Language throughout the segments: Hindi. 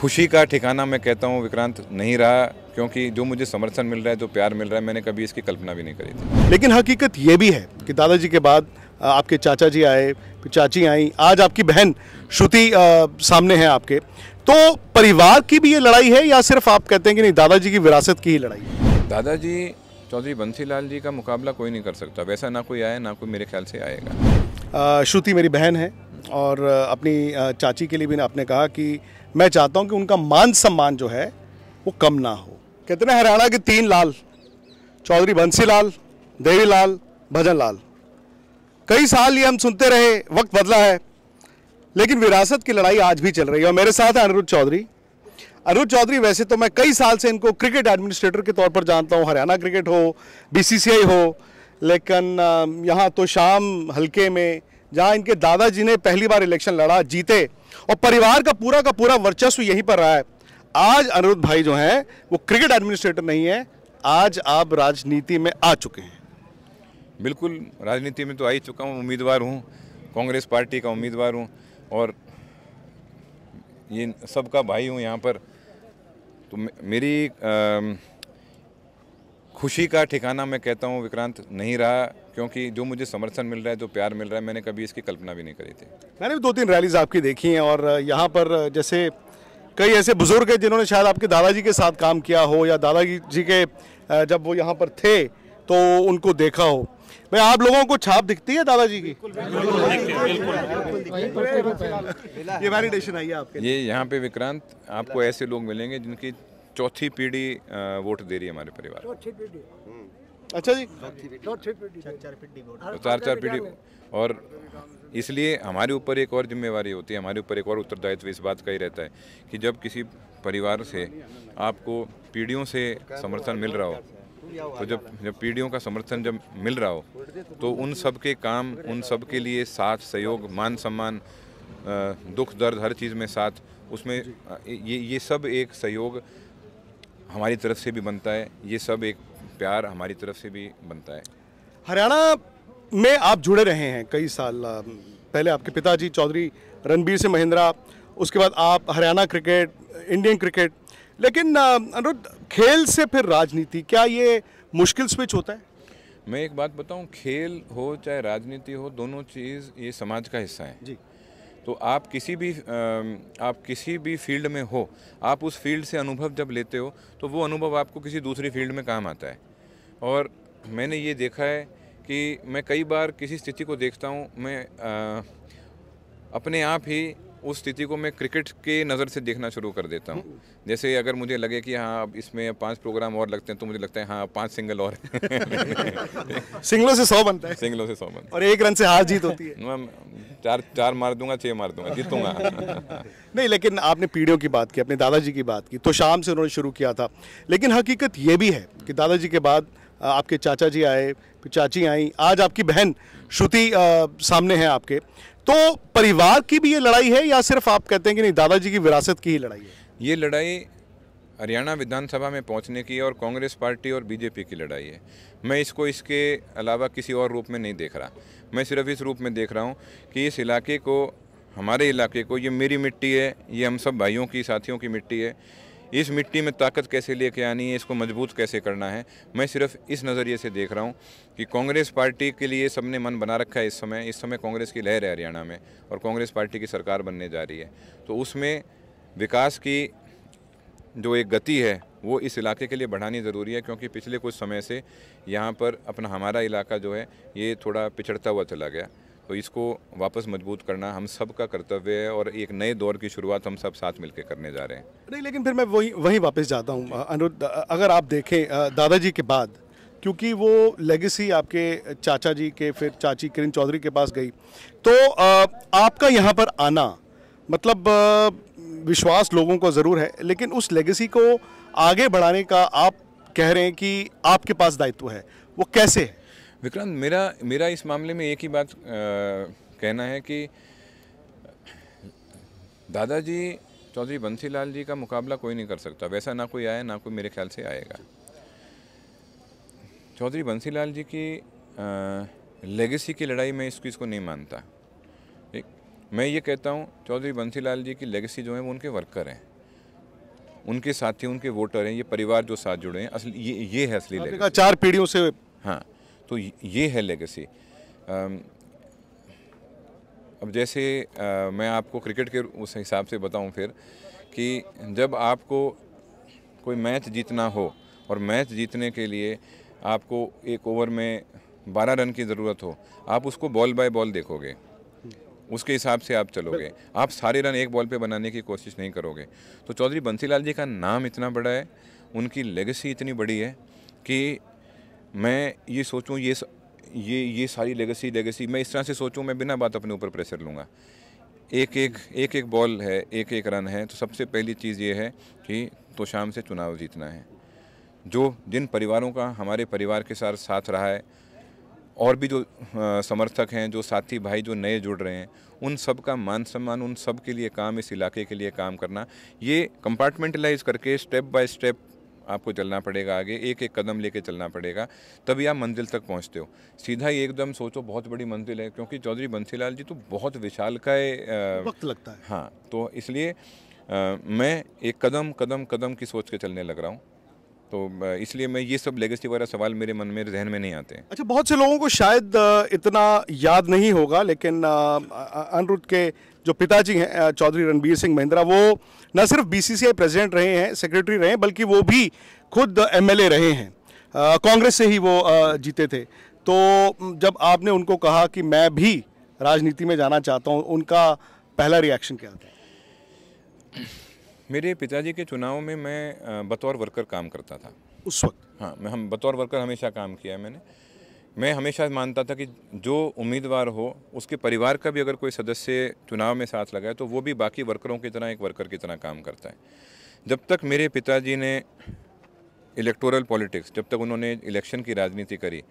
खुशी का ठिकाना मैं कहता हूँ विक्रांत नहीं रहा क्योंकि जो मुझे समर्थन मिल रहा है जो प्यार मिल रहा है मैंने कभी इसकी कल्पना भी नहीं करी थी लेकिन हकीकत ये भी है कि दादाजी के बाद आपके चाचा जी आए चाची आई आज आपकी बहन श्रुति सामने है आपके तो परिवार की भी ये लड़ाई है या सिर्फ आप कहते हैं कि नहीं दादाजी की विरासत की ही लड़ाई है दादाजी चौधरी बंसीलाल जी का मुकाबला कोई नहीं कर सकता वैसा ना कोई आया ना कोई मेरे ख्याल से आएगा श्रुति मेरी बहन है और अपनी चाची के लिए भी आपने कहा कि मैं चाहता हूँ कि उनका मान सम्मान जो है वो कम ना हो कहते ना हरियाणा के तीन लाल चौधरी बंसी लाल देवी लाल भजन लाल कई साल ये हम सुनते रहे वक्त बदला है लेकिन विरासत की लड़ाई आज भी चल रही है और मेरे साथ है अनिरुद्ध चौधरी अनिरुद्ध चौधरी वैसे तो मैं कई साल से इनको क्रिकेट एडमिनिस्ट्रेटर के तौर पर जानता हूँ हरियाणा क्रिकेट हो बीसीसीआई हो लेकिन यहाँ तो शाम हल्के में जहाँ इनके दादाजी ने पहली बार इलेक्शन लड़ा जीते और परिवार का पूरा का पूरा वर्चस्व यहीं पर रहा है आज अनिरुद्ध भाई जो हैं वो क्रिकेट एडमिनिस्ट्रेटर नहीं है आज आप राजनीति में आ चुके हैं बिल्कुल राजनीति में तो आ ही चुका हूँ उम्मीदवार हूँ कांग्रेस पार्टी का उम्मीदवार हूँ और ये सबका भाई हूँ यहाँ पर तो मेरी आ, खुशी का ठिकाना मैं कहता हूँ विक्रांत नहीं रहा क्योंकि जो मुझे समर्थन मिल रहा है जो प्यार मिल रहा है मैंने कभी इसकी कल्पना भी नहीं करी थी मैंने भी दो तीन रैलीज आपकी देखी हैं और यहाँ पर जैसे कई ऐसे बुजुर्ग हैं जिन्होंने शायद आपके दादाजी के साथ काम किया हो या दादाजी जी के जब वो यहाँ पर थे तो उनको देखा हो भाई आप लोगों को छाप दिखती है दादाजी की ये वैलिडेशन आई है आपके ये यहाँ पे विक्रांत आपको ऐसे लोग मिलेंगे जिनकी चौथी पीढ़ी वोट दे रही है हमारे परिवार चौथी पीढ़ी हम्म। अच्छा जी चौथी पीढ़ी चार चार पीढ़ी और इसलिए हमारे ऊपर एक और जिम्मेवारी होती है हमारे ऊपर एक और उत्तरदायित्व इस बात का ही रहता है कि जब किसी परिवार से आपको पीढ़ियों से समर्थन मिल रहा हो तो जब जब पीढ़ियों का समर्थन जब मिल रहा हो तो उन सब के काम उन सब के लिए साथ सहयोग मान सम्मान दुख दर्द हर चीज़ में साथ उसमें ये ये सब एक सहयोग हमारी तरफ से भी बनता है ये सब एक प्यार हमारी तरफ से भी बनता है हरियाणा में आप जुड़े रहे हैं कई साल पहले आपके पिताजी चौधरी रणबीर से महिंद्रा उसके बाद आप हरियाणा क्रिकेट इंडियन क्रिकेट लेकिन अनुरुद्ध खेल से फिर राजनीति क्या ये मुश्किल स्विच होता है मैं एक बात बताऊं खेल हो चाहे राजनीति हो दोनों चीज़ ये समाज का हिस्सा है जी तो आप किसी भी आप किसी भी फील्ड में हो आप उस फील्ड से अनुभव जब लेते हो तो वो अनुभव आपको किसी दूसरी फील्ड में काम आता है और मैंने ये देखा है कि मैं कई बार किसी स्थिति को देखता हूँ मैं आ, अपने आप ही उस स्थिति को मैं क्रिकेट के नज़र से देखना शुरू कर देता हूँ जैसे अगर मुझे लगे कि हाँ अब इसमें पांच प्रोग्राम और लगते हैं तो मुझे लगता है हाँ पांच सिंगल और सिंगलों से सौ बनता है सिंगलों से सौ बनता है और एक रन से हार जीत होती है मैं चार चार मार दूंगा छः मार दूंगा जीतूंगा नहीं लेकिन आपने पीढ़ियों की बात की अपने दादाजी की बात की तो शाम से उन्होंने शुरू किया था लेकिन हकीकत ये भी है कि दादाजी के बाद आपके चाचा जी आए फिर चाची आई आज आपकी बहन श्रुति सामने है आपके तो परिवार की भी ये लड़ाई है या सिर्फ आप कहते हैं कि नहीं दादाजी की विरासत की ही लड़ाई है ये लड़ाई हरियाणा विधानसभा में पहुंचने की और कांग्रेस पार्टी और बीजेपी की लड़ाई है मैं इसको इसके अलावा किसी और रूप में नहीं देख रहा मैं सिर्फ इस रूप में देख रहा हूँ कि इस इलाके को हमारे इलाके को ये मेरी मिट्टी है ये हम सब भाइयों की साथियों की मिट्टी है इस मिट्टी में ताकत कैसे लेके आनी है इसको मजबूत कैसे करना है मैं सिर्फ इस नज़रिए से देख रहा हूँ कि कांग्रेस पार्टी के लिए सबने मन बना रखा है इस समय इस समय कांग्रेस की लहर है हरियाणा में और कांग्रेस पार्टी की सरकार बनने जा रही है तो उसमें विकास की जो एक गति है वो इस इलाके के लिए बढ़ानी ज़रूरी है क्योंकि पिछले कुछ समय से यहाँ पर अपना हमारा इलाका जो है ये थोड़ा पिछड़ता हुआ चला गया तो इसको वापस मजबूत करना हम सब का कर्तव्य है और एक नए दौर की शुरुआत हम सब साथ मिलकर करने जा रहे हैं नहीं लेकिन फिर मैं वही वहीं वापस जाता हूँ अनुरुद्ध अगर आप देखें दादाजी के बाद क्योंकि वो लेगेसी आपके चाचा जी के फिर चाची किरण चौधरी के पास गई तो आपका यहाँ पर आना मतलब विश्वास लोगों को ज़रूर है लेकिन उस लेगेसी को आगे बढ़ाने का आप कह रहे हैं कि आपके पास दायित्व है वो कैसे है विक्रांत मेरा मेरा इस मामले में एक ही बात आ, कहना है कि दादाजी चौधरी बंसीलाल जी का मुकाबला कोई नहीं कर सकता वैसा ना कोई आया ना कोई मेरे ख्याल से आएगा चौधरी बंसीलाल जी की लेगेसी की लड़ाई में इस चीज़ को नहीं मानता ठीक मैं ये कहता हूँ चौधरी बंसीलाल जी की लेगेसी जो है वो उनके वर्कर हैं उनके साथी उनके वोटर हैं ये परिवार जो साथ जुड़े हैं असली ये ये है असली लेगेसी चार पीढ़ियों से हाँ तो ये है लेगेसी um, अब जैसे आ, uh, मैं आपको क्रिकेट के उस हिसाब से बताऊं फिर कि जब आपको कोई मैच जीतना हो और मैच जीतने के लिए आपको एक ओवर में बारह रन की ज़रूरत हो आप उसको बॉल बाय बॉल देखोगे उसके हिसाब से आप चलोगे आप सारे रन एक बॉल पे बनाने की कोशिश नहीं करोगे तो चौधरी बंसीलाल जी का नाम इतना बड़ा है उनकी लेगेसी इतनी बड़ी है कि मैं ये सोचूं ये ये ये सारी लेगेसी लेगेसी मैं इस तरह से सोचूं मैं बिना बात अपने ऊपर प्रेशर लूँगा एक एक एक एक बॉल है एक एक रन है तो सबसे पहली चीज़ ये है कि तो शाम से चुनाव जीतना है जो जिन परिवारों का हमारे परिवार के साथ साथ रहा है और भी जो समर्थक हैं जो साथी भाई जो नए जुड़ रहे हैं उन सब का मान सम्मान उन सब के लिए काम इस इलाके के लिए काम करना ये कंपार्टमेंटलाइज करके स्टेप बाय स्टेप आपको चलना पड़ेगा आगे एक एक कदम लेके चलना पड़ेगा तभी आप मंजिल तक पहुँचते हो सीधा ही एकदम सोचो बहुत बड़ी मंजिल है क्योंकि चौधरी बंसीलाल जी तो बहुत विशाल का वक्त लगता है हाँ तो इसलिए मैं एक कदम कदम कदम की सोच के चलने लग रहा हूँ तो इसलिए मैं ये सब लेगेसी वाला सवाल मेरे मन में जहन में नहीं आते अच्छा बहुत से लोगों को शायद इतना याद नहीं होगा लेकिन अनुरुद्ध के जो पिताजी हैं चौधरी रणबीर सिंह महिंद्रा वो न सिर्फ बीसीसीआई प्रेसिडेंट रहे हैं सेक्रेटरी रहे हैं बल्कि वो भी खुद एमएलए रहे हैं कांग्रेस से ही वो जीते थे तो जब आपने उनको कहा कि मैं भी राजनीति में जाना चाहता हूँ उनका पहला रिएक्शन क्या था मेरे पिताजी के चुनाव में मैं बतौर वर्कर काम करता था उस वक्त हाँ मैं हम बतौर वर्कर हमेशा काम किया है मैंने मैं हमेशा मानता था कि जो उम्मीदवार हो उसके परिवार का भी अगर कोई सदस्य चुनाव में साथ लगाए तो वो भी बाकी वर्करों की तरह एक वर्कर की तरह काम करता है जब तक मेरे पिताजी ने इलेक्टोरल पॉलिटिक्स जब तक उन्होंने इलेक्शन की राजनीति करी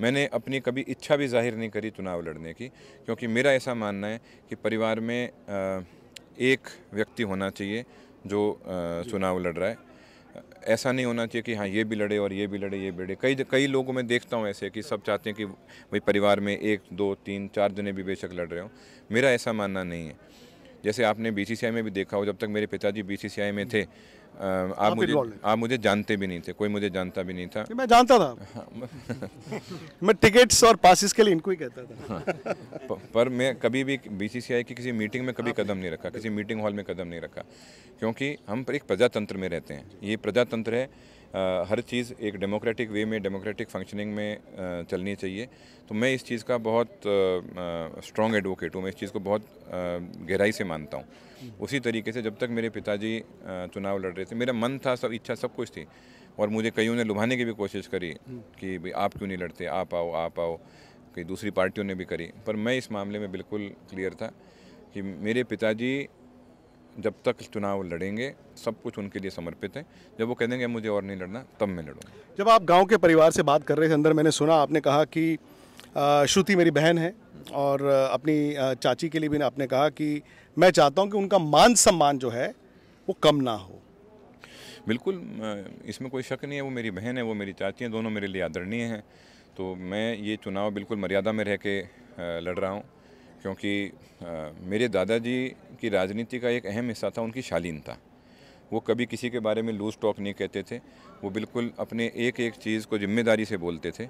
मैंने अपनी कभी इच्छा भी जाहिर नहीं करी चुनाव लड़ने की क्योंकि मेरा ऐसा मानना है कि परिवार में एक व्यक्ति होना चाहिए जो चुनाव लड़ रहा है ऐसा नहीं होना चाहिए कि हाँ ये भी लड़े और ये भी लड़े ये भी लड़े कई कई लोगों में देखता हूँ ऐसे कि सब चाहते हैं कि भाई परिवार में एक दो तीन चार जने भी बेशक लड़ रहे हो मेरा ऐसा मानना नहीं है जैसे आपने बी में भी देखा हो जब तक मेरे पिताजी बी में थे आप, आप मुझे आप मुझे जानते भी नहीं थे कोई मुझे जानता भी नहीं था मैं जानता था मैं टिकट्स और पासिस के लिए इनको ही कहता था हाँ। पर मैं कभी भी बीसीसीआई की किसी मीटिंग में कभी हाँ। कदम नहीं रखा किसी मीटिंग हॉल में कदम नहीं रखा क्योंकि हम एक प्रजातंत्र में रहते हैं ये प्रजातंत्र है हर चीज़ एक डेमोक्रेटिक वे में डेमोक्रेटिक फंक्शनिंग में चलनी चाहिए तो मैं इस चीज़ का बहुत स्ट्रॉन्ग एडवोकेट हूँ मैं इस चीज़ को बहुत गहराई से मानता हूँ हम्म। उसी तरीके से जब तक मेरे पिताजी चुनाव लड़ रहे थे मेरा मन था सब इच्छा सब कुछ थी और मुझे कईयों ने लुभाने की भी कोशिश करी हम्म। कि भाई आप क्यों नहीं लड़ते आप आओ आप आओ कई दूसरी पार्टियों ने भी करी पर मैं इस मामले में बिल्कुल क्लियर था कि मेरे पिताजी जब तक चुनाव लड़ेंगे सब कुछ उनके लिए समर्पित है जब वो कह देंगे मुझे और नहीं लड़ना तब मैं लड़ूंगा जब आप गांव के परिवार से बात कर रहे थे अंदर मैंने सुना आपने कहा कि श्रुति मेरी बहन है और अपनी चाची के लिए भी आपने कहा कि मैं चाहता हूँ कि उनका मान सम्मान जो है वो कम ना हो बिल्कुल इसमें कोई शक नहीं है वो मेरी बहन है वो मेरी चाची हैं दोनों मेरे लिए आदरणीय हैं तो मैं ये चुनाव बिल्कुल मर्यादा में रह के लड़ रहा हूँ क्योंकि मेरे दादाजी की राजनीति का एक अहम हिस्सा था उनकी शालीनता वो कभी किसी के बारे में लूज टॉक नहीं कहते थे वो बिल्कुल अपने एक एक चीज़ को जिम्मेदारी से बोलते थे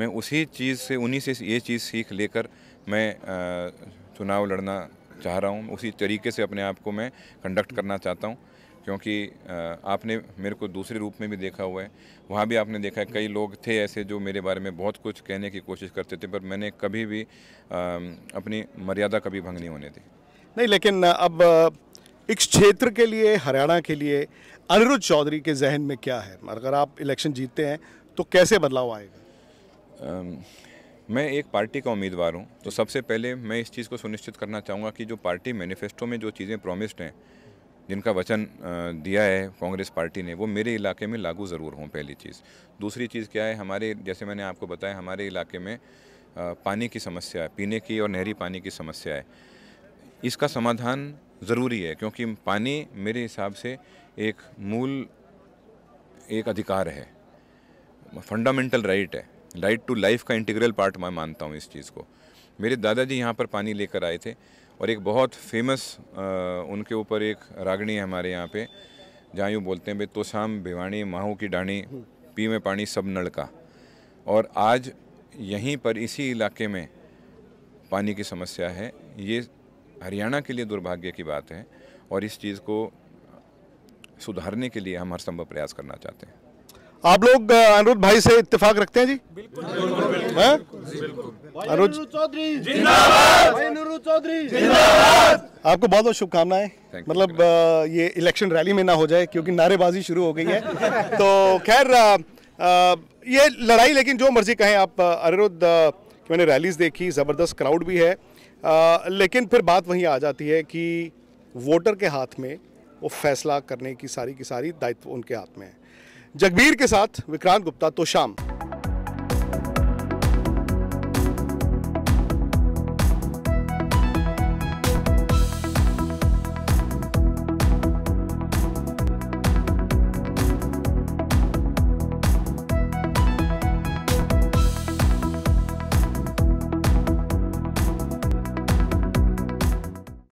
मैं उसी चीज़ से उन्हीं से ये चीज़ सीख लेकर मैं चुनाव लड़ना चाह रहा हूँ उसी तरीके से अपने आप को मैं कंडक्ट करना चाहता हूँ क्योंकि आपने मेरे को दूसरे रूप में भी देखा हुआ है वहाँ भी आपने देखा है कई लोग थे ऐसे जो मेरे बारे में बहुत कुछ कहने की कोशिश करते थे पर मैंने कभी भी अपनी मर्यादा कभी भंग नहीं होने दी नहीं लेकिन अब इस क्षेत्र के लिए हरियाणा के लिए अनिरुद्ध चौधरी के जहन में क्या है अगर आप इलेक्शन जीतते हैं तो कैसे बदलाव आएगा मैं एक पार्टी का उम्मीदवार हूं तो सबसे पहले मैं इस चीज़ को सुनिश्चित करना चाहूँगा कि जो पार्टी मैनिफेस्टो में जो चीज़ें प्रॉमिस्ड हैं जिनका वचन दिया है कांग्रेस पार्टी ने वो मेरे इलाके में लागू ज़रूर हों पहली चीज़ दूसरी चीज़ क्या है हमारे जैसे मैंने आपको बताया हमारे इलाके में पानी की समस्या है पीने की और नहरी पानी की समस्या है इसका समाधान ज़रूरी है क्योंकि पानी मेरे हिसाब से एक मूल एक अधिकार है फंडामेंटल राइट है राइट टू लाइफ का इंटीग्रल पार्ट मैं मानता हूँ इस चीज़ को मेरे दादाजी यहाँ पर पानी लेकर आए थे और एक बहुत फेमस उनके ऊपर एक रागणी है हमारे यहाँ पे जहाँ यूँ बोलते हैं भाई तो शाम भिवाणी माहू की डाणी पी में पानी सब नड़का और आज यहीं पर इसी इलाके में पानी की समस्या है ये हरियाणा के लिए दुर्भाग्य की बात है और इस चीज़ को सुधारने के लिए हम हर संभव प्रयास करना चाहते हैं आप लोग अनिरुद्ध भाई से इत्तेफाक रखते हैं जी बिल्कुल चौधरी चौधरी आपको बहुत बहुत शुभकामनाएं मतलब ये इलेक्शन रैली में ना हो जाए क्योंकि नारेबाजी शुरू हो गई है तो खैर ये लड़ाई लेकिन जो मर्जी कहें आप अनिरुद्ध मैंने रैलीज देखी ज़बरदस्त क्राउड भी है आ, लेकिन फिर बात वहीं आ जाती है कि वोटर के हाथ में वो फैसला करने की सारी की सारी दायित्व उनके हाथ में है जगबीर के साथ विक्रांत गुप्ता तो शाम